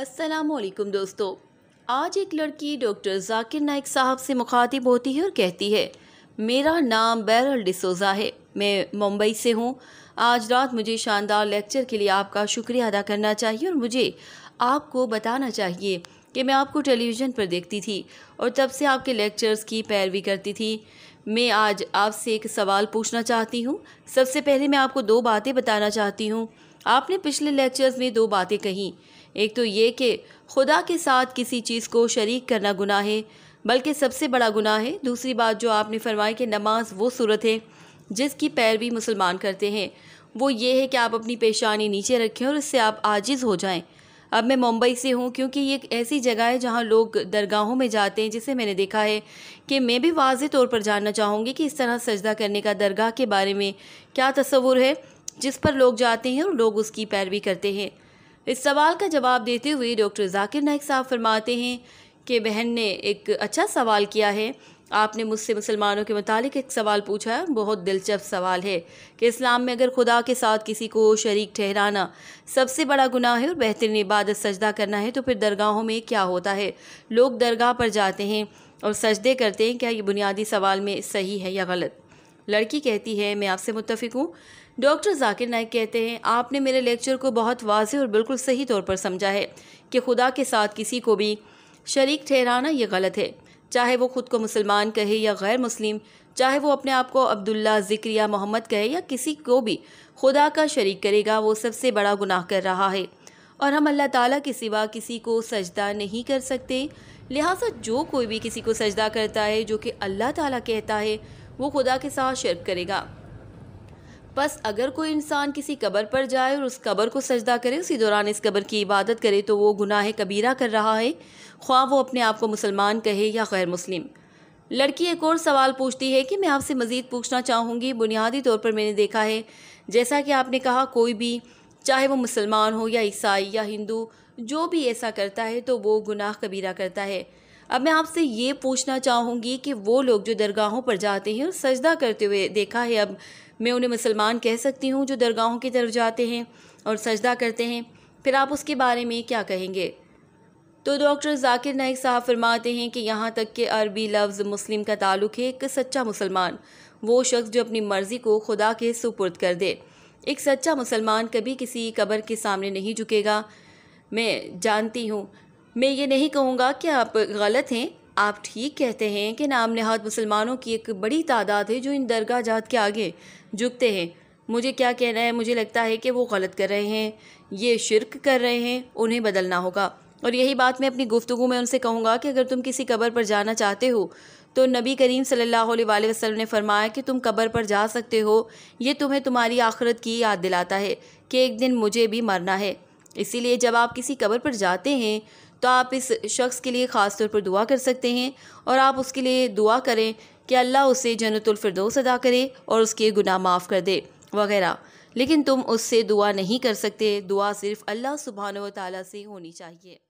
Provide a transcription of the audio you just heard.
असलकुम दोस्तों आज एक लड़की डॉक्टर जाकिर नाइक साहब से मुखातिब होती है और कहती है मेरा नाम बैरल डिसोज़ा है मैं मुंबई से हूँ आज रात मुझे शानदार लेक्चर के लिए आपका शुक्रिया अदा करना चाहिए और मुझे आपको बताना चाहिए कि मैं आपको टेलीविज़न पर देखती थी और तब से आपके लेक्चर्स की पैरवी करती थी मैं आज आपसे एक सवाल पूछना चाहती हूँ सबसे पहले मैं आपको दो बातें बताना चाहती हूँ आपने पिछले लेक्चर्स में दो बातें कही एक तो ये कि खुदा के साथ किसी चीज़ को शरीक करना गुनाह है बल्कि सबसे बड़ा गुनाह है दूसरी बात जो आपने फरमाई कि नमाज वो सूरत है जिसकी पैरवी मुसलमान करते हैं वो ये है कि आप अपनी पेशानी नीचे रखें और इससे आप आजिज़ हो जाएं अब मैं मुंबई से हूँ क्योंकि ये एक ऐसी जगह है जहाँ लोग दरगाहों में जाते हैं जिसे मैंने देखा है कि मैं भी वाज तौर पर जानना चाहूँगी कि इस तरह सजदा करने का दरगाह के बारे में क्या तस्वुर है जिस पर लोग जाते हैं और लोग उसकी पैरवी करते हैं इस सवाल का जवाब देते हुए डॉक्टर जाकिर नायक साहब फरमाते हैं कि बहन ने एक अच्छा सवाल किया है आपने मुझसे मुसलमानों के मुतालिक एक सवाल पूछा है बहुत दिलचस्प सवाल है कि इस्लाम में अगर खुदा के साथ किसी को शरीक ठहराना सबसे बड़ा गुनाह है और बेहतरीन इबादत सजदा करना है तो फिर दरगाहों में क्या होता है लोग दरगाह पर जाते हैं और सजदे करते हैं क्या ये बुनियादी सवाल में सही है या गलत लड़की कहती है मैं आपसे मुतफ़िक हूँ डॉक्टर जाकिर नायक कहते हैं आपने मेरे लेक्चर को बहुत वाज और बिल्कुल सही तौर पर समझा है कि खुदा के साथ किसी को भी शरीक ठहराना ये गलत है चाहे वो ख़ुद को मुसलमान कहे या गैर मुस्लिम चाहे वो अपने आप को अब्दुल्ला जिक्र या मोहम्मद कहे या किसी को भी खुदा का शरीक करेगा वो सबसे बड़ा गुनाह कर रहा है और हम अल्लाह ताला के सिवा किसी को सजदा नहीं कर सकते लिहाजा जो कोई भी किसी को सजदा करता है जो कि अल्लाह ताला कहता है वो खुदा के साथ शर्क करेगा बस अगर कोई इंसान किसी कबर पर जाए और उस कबर को सजदा करे उसी दौरान इस कबर की इबादत करे तो वो गुनाह कबीरा कर रहा है ख्वा वो अपने आप को मुसलमान कहे या गैर मुस्लिम लड़की एक और सवाल पूछती है कि मैं आपसे मज़ीद पूछना चाहूँगी बुनियादी तौर पर मैंने देखा है जैसा कि आपने कहा कोई भी चाहे वो मुसलमान हो या ईसाई या हिंदू जो भी ऐसा करता है तो वो गुनाह कबीरा करता है अब मैं आपसे ये पूछना चाहूँगी कि वो लोग जो दरगाहों पर जाते हैं और सजदा करते हुए देखा है अब मैं उन्हें मुसलमान कह सकती हूँ जो दरगाहों की तरफ जाते हैं और सजदा करते हैं फिर आप उसके बारे में क्या कहेंगे तो डॉक्टर जाकिर नाइक साहब फरमाते हैं कि यहाँ तक कि अरबी लफ्ज़ मुस्लिम का ताल्लुक है एक सच्चा मुसलमान वो शख्स जो अपनी मर्ज़ी को खुदा के सुपुर्द कर दे एक सच्चा मुसलमान कभी किसी कबर के सामने नहीं झुकेगा मैं जानती हूँ मैं ये नहीं कहूँगा कि आप गलत हैं आप ठीक कहते हैं कि नाम नहाद मुसलमानों की एक बड़ी तादाद है जो इन दरगाह जात के आगे झुकते हैं मुझे क्या कहना है मुझे लगता है कि वो गलत कर रहे हैं ये शिरक कर रहे हैं उन्हें बदलना होगा और यही बात मैं अपनी गुफ्तु में उनसे कहूँगा कि अगर तुम किसी कबर पर जाना चाहते हो तो नबी करीम सल्लल्लाहु अलैहि वसल्लम ने फरमाया कि तुम कबर पर जा सकते हो ये तुम्हें तुम्हारी आखरत की याद दिलाता है कि एक दिन मुझे भी मरना है इसीलिए जब आप किसी कबर पर जाते हैं तो आप इस शख्स के लिए ख़ास तौर पर दुआ कर सकते हैं और आप उसके लिए दुआ करें कि अल्लाह उसे जन्तुलफरदोस अदा करे और उसके गुनाह माफ़ कर दे वगैरह लेकिन तुम उससे दुआ नहीं कर सकते दुआ सिर्फ़ अल्लाह सुबहान व ताली से होनी चाहिए